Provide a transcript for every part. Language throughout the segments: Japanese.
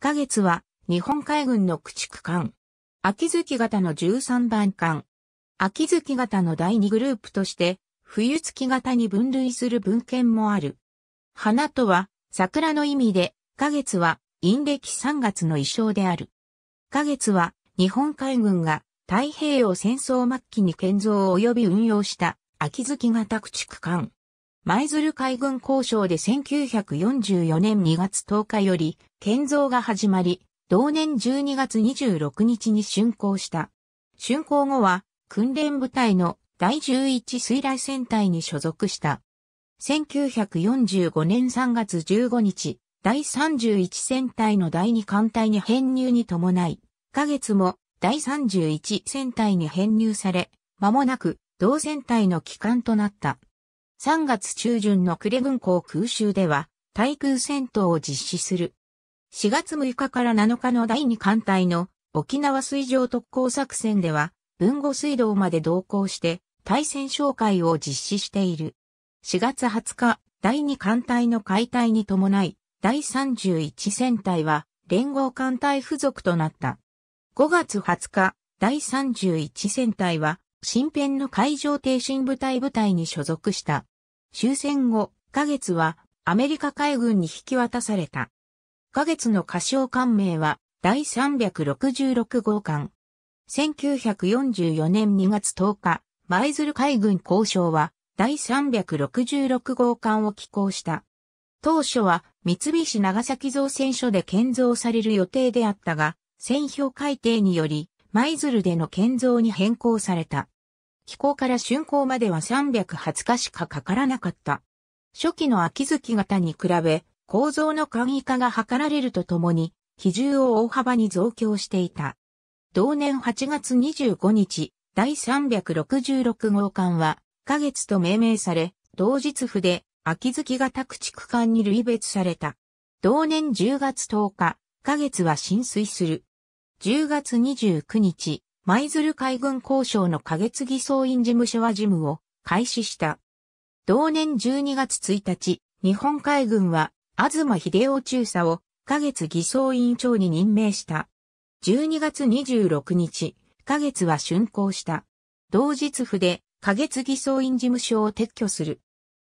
ヶ月は日本海軍の駆逐艦。秋月型の13番艦。秋月型の第2グループとして、冬月型に分類する文献もある。花とは桜の意味で、花月は陰暦3月の衣装である。花月は日本海軍が太平洋戦争末期に建造及び運用した秋月型駆逐艦。舞鶴海軍交渉で1944年2月10日より建造が始まり、同年12月26日に竣工した。竣工後は訓練部隊の第11水雷戦隊に所属した。1945年3月15日、第31戦隊の第2艦隊に編入に伴い、か月も第31戦隊に編入され、間もなく同戦隊の機関となった。3月中旬のクレ軍港空襲では、対空戦闘を実施する。4月6日から7日の第2艦隊の沖縄水上特攻作戦では、文後水道まで同行して、対戦紹介を実施している。4月20日、第2艦隊の解体に伴い、第31戦隊は、連合艦隊付属となった。5月20日、第31戦隊は、新編の海上挺進部隊部隊に所属した。終戦後、花月はアメリカ海軍に引き渡された。花月の歌唱艦名は第366号艦。1944年2月10日、舞鶴海軍交渉は第366号艦を寄港した。当初は三菱長崎造船所で建造される予定であったが、戦表改定により、舞鶴での建造に変更された。飛行から竣工までは320日しかかからなかった。初期の秋月型に比べ、構造の簡易化が図られるとともに、比重を大幅に増強していた。同年8月25日、第366号館は、花月と命名され、同日府で、秋月型駆逐艦に類別された。同年10月10日、花月は浸水する。10月29日、舞鶴海軍交渉の下月偽装員事務所は事務を開始した。同年12月1日、日本海軍は、東秀夫中佐を、下月偽装委員長に任命した。12月26日、下月は竣工した。同日府で、下月偽装員事務所を撤去する。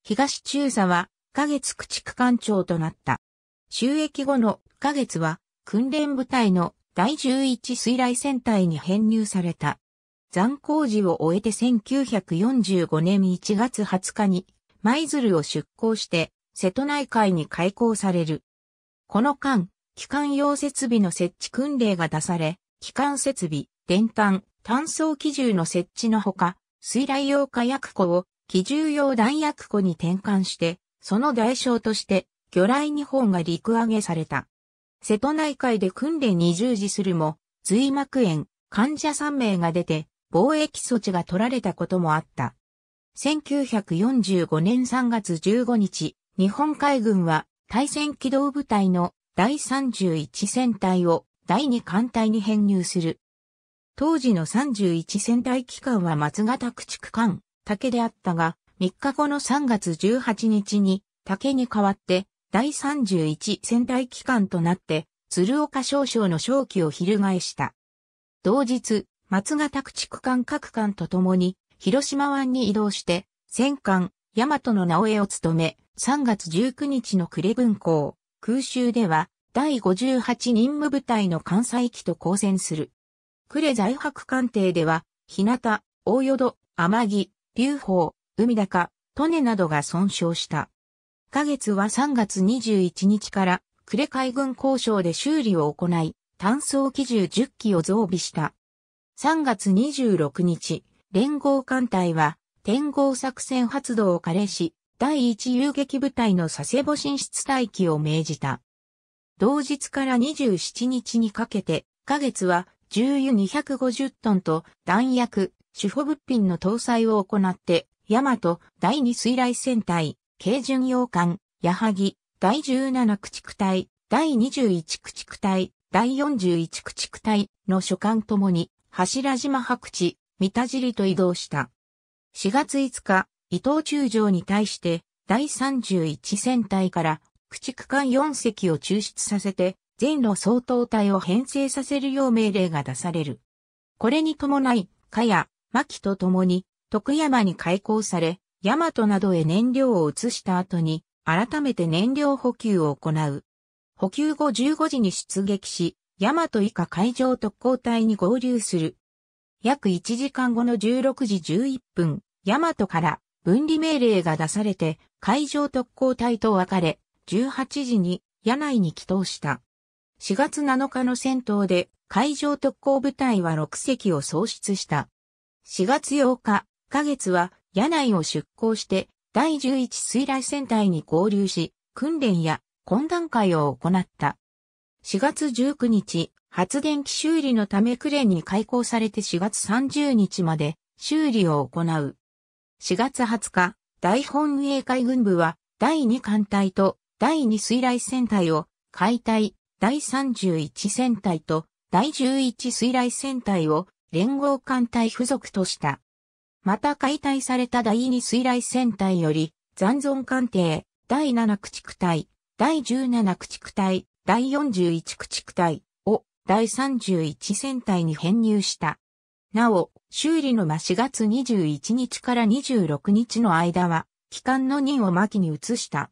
東中佐は、下月駆逐艦長となった。収益後の下月は、訓練部隊の第11水雷戦隊に編入された。残工事を終えて1945年1月20日に舞鶴を出港して瀬戸内海に開港される。この間、機関用設備の設置訓令が出され、機関設備、電管、炭素基銃の設置のほか、水雷用火薬庫を機重用弾薬庫に転換して、その代償として魚雷2本が陸揚げされた。瀬戸内海で訓練に従事するも、髄膜炎、患者3名が出て、防疫措置が取られたこともあった。1945年3月15日、日本海軍は対戦機動部隊の第31戦隊を第2艦隊に編入する。当時の31戦隊機関は松形駆逐艦、竹であったが、3日後の3月18日に竹に代わって第31戦隊機関となって、鶴岡少将の勝機を翻した。同日、松ヶ拓地区間各艦と共に、広島湾に移動して、戦艦、大和の直江を務め、3月19日の呉文校、空襲では、第58任務部隊の艦載機と交戦する。呉在白艦艇では、日向、大淀、天城、流宝、海高、利根などが損傷した。ヶ月は3月21日から呉海軍交渉で修理を行い、単装機銃10機を増備した。3月26日、連合艦隊は天合作戦発動を加齢し、第1遊撃部隊の佐世保進出待機を命じた。同日から27日にかけて、下月は重油250トンと弾薬、主保物品の搭載を行って、ヤマト第2水雷戦隊、軽巡洋艦、矢作、第17駆逐隊、第21駆逐隊、第41駆逐隊の所管ともに、柱島白地、三田尻と移動した。4月5日、伊藤中将に対して、第31戦隊から駆逐艦4隻を抽出させて、全路総統隊を編成させるよう命令が出される。これに伴い、加や、牧と共に、徳山に開港され、ヤマトなどへ燃料を移した後に、改めて燃料補給を行う。補給後15時に出撃し、ヤマト以下海上特攻隊に合流する。約1時間後の16時11分、ヤマトから分離命令が出されて、海上特攻隊と別れ、18時に屋内に帰投した。4月7日の戦闘で海上特攻部隊は6隻を喪失した。4月8日、花月は屋内を出港して、第11水雷戦隊に合流し、訓練や懇談会を行った。4月19日、発電機修理のためクレーンに開港されて4月30日まで修理を行う。4月20日、大本営海軍部は第2艦隊と第2水雷戦隊を解体、第31戦隊と第11水雷戦隊を連合艦隊付属とした。また解体された第2水雷戦隊より、残存艦艇、第7駆逐隊、第17駆逐隊、第41駆逐隊を第31戦隊に編入した。なお、修理の間4月21日から26日の間は、機関の任を巻きに移した。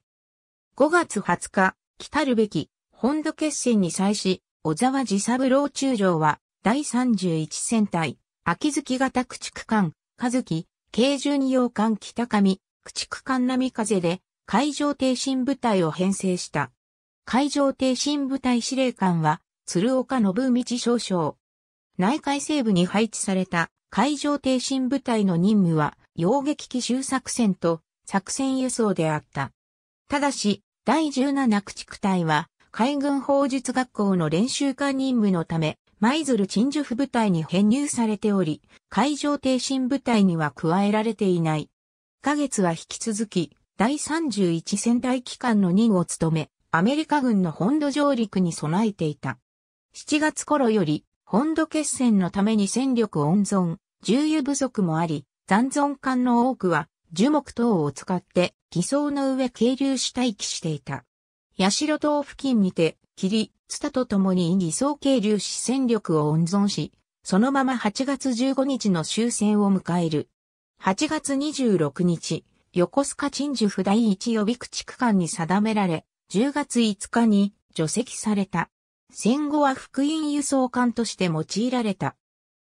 5月20日、来たるべき、本土決戦に際し、小沢寺三郎中将は、第31戦隊、秋月型駆逐艦、和樹、軽巡洋艦北上、駆逐艦並風で海上挺身部隊を編成した。海上挺身部隊司令官は、鶴岡信道少将。内海西部に配置された海上挺身部隊の任務は、洋撃奇襲作戦と作戦輸送であった。ただし、第17駆逐隊は、海軍砲術学校の練習艦任務のため、舞鶴鎮守府部隊に編入されており、海上挺身部隊には加えられていない。か月は引き続き、第31戦隊機関の任を務め、アメリカ軍の本土上陸に備えていた。7月頃より、本土決戦のために戦力温存、重油不足もあり、残存艦の多くは、樹木等を使って、偽装の上軽流し待機していた。八代島付近にて、霧、つととに偽装渓流視戦力を温存し、そのまま8月15日の終戦を迎える。8月26日、横須賀鎮守府第一予備区地区間に定められ、10月5日に除籍された。戦後は福音輸送艦として用いられた。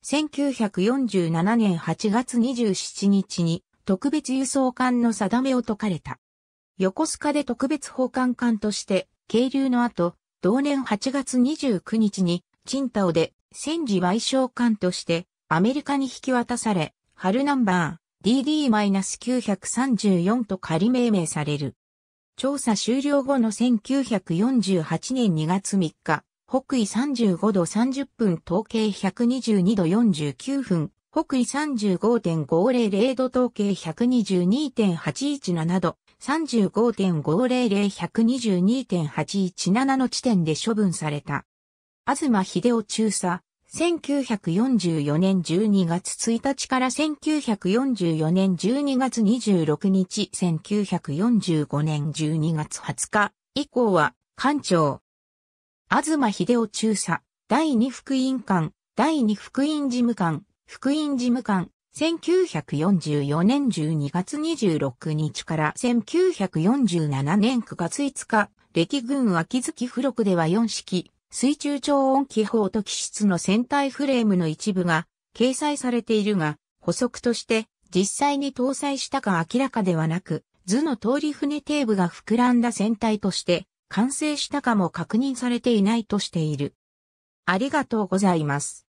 1947年8月27日に特別輸送艦の定めを解かれた。横須賀で特別保管艦として、渓流の後、同年8月29日に、チンタオで戦時賠償官としてアメリカに引き渡され、春ナンバー DD-934 と仮命名される。調査終了後の1948年2月3日、北緯35度30分統計122度49分、北緯35.500度統計122.817度、35.500-122.817の地点で処分された。東秀夫中佐、1944年12月1日から1944年12月26日、1945年12月20日以降は、館長。東秀夫中佐、第二福音館、第二福音事務官、福音事務官、1944年12月26日から1947年9月5日、歴軍秋月付録では4式、水中超音気砲と機質の船体フレームの一部が掲載されているが、補足として実際に搭載したか明らかではなく、図の通り船底部が膨らんだ船体として完成したかも確認されていないとしている。ありがとうございます。